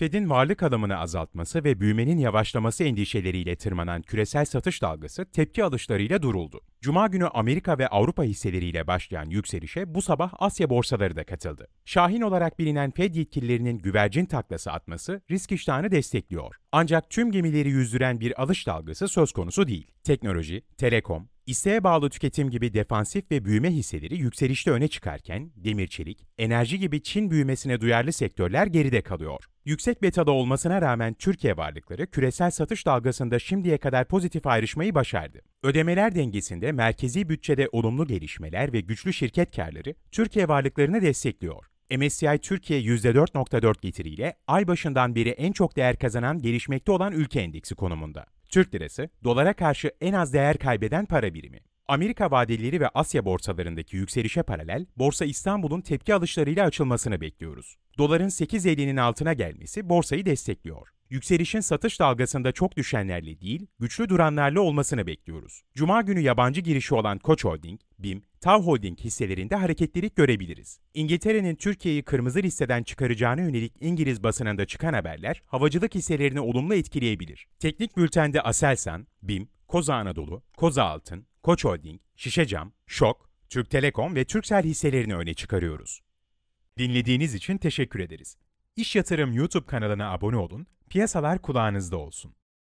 Fed'in varlık alımını azaltması ve büyümenin yavaşlaması endişeleriyle tırmanan küresel satış dalgası tepki alışlarıyla duruldu. Cuma günü Amerika ve Avrupa hisseleriyle başlayan yükselişe bu sabah Asya borsaları da katıldı. Şahin olarak bilinen Fed yetkililerinin güvercin taklası atması risk iştahını destekliyor. Ancak tüm gemileri yüzdüren bir alış dalgası söz konusu değil. Teknoloji, telekom, İsteğe bağlı tüketim gibi defansif ve büyüme hisseleri yükselişte öne çıkarken demir çelik, enerji gibi Çin büyümesine duyarlı sektörler geride kalıyor. Yüksek betada olmasına rağmen Türkiye varlıkları küresel satış dalgasında şimdiye kadar pozitif ayrışmayı başardı. Ödemeler dengesinde merkezi bütçede olumlu gelişmeler ve güçlü şirket karları Türkiye varlıklarını destekliyor. MSCI Türkiye %4.4 getiriyle ay başından beri en çok değer kazanan gelişmekte olan ülke endeksi konumunda. Türk lirası, dolara karşı en az değer kaybeden para birimi. Amerika vadeleri ve Asya borsalarındaki yükselişe paralel Borsa İstanbul'un tepki alışlarıyla açılmasını bekliyoruz. Doların 8.50'nin altına gelmesi borsayı destekliyor. Yükselişin satış dalgasında çok düşenlerle değil, güçlü duranlarla olmasını bekliyoruz. Cuma günü yabancı girişi olan Koç Holding, BİM, TAV Holding hisselerinde hareketlilik görebiliriz. İngiltere'nin Türkiye'yi kırmızı listeden çıkaracağına yönelik İngiliz basınında çıkan haberler havacılık hisselerini olumlu etkileyebilir. Teknik bültende Aselsan, BİM, Koza Anadolu, Koza Altın, Koç Holding, şişe cam, Şok, Türk Telekom ve Türksel hisselerini öne çıkarıyoruz. Dinlediğiniz için teşekkür ederiz. İş Yatırım YouTube kanalına abone olun, piyasalar kulağınızda olsun.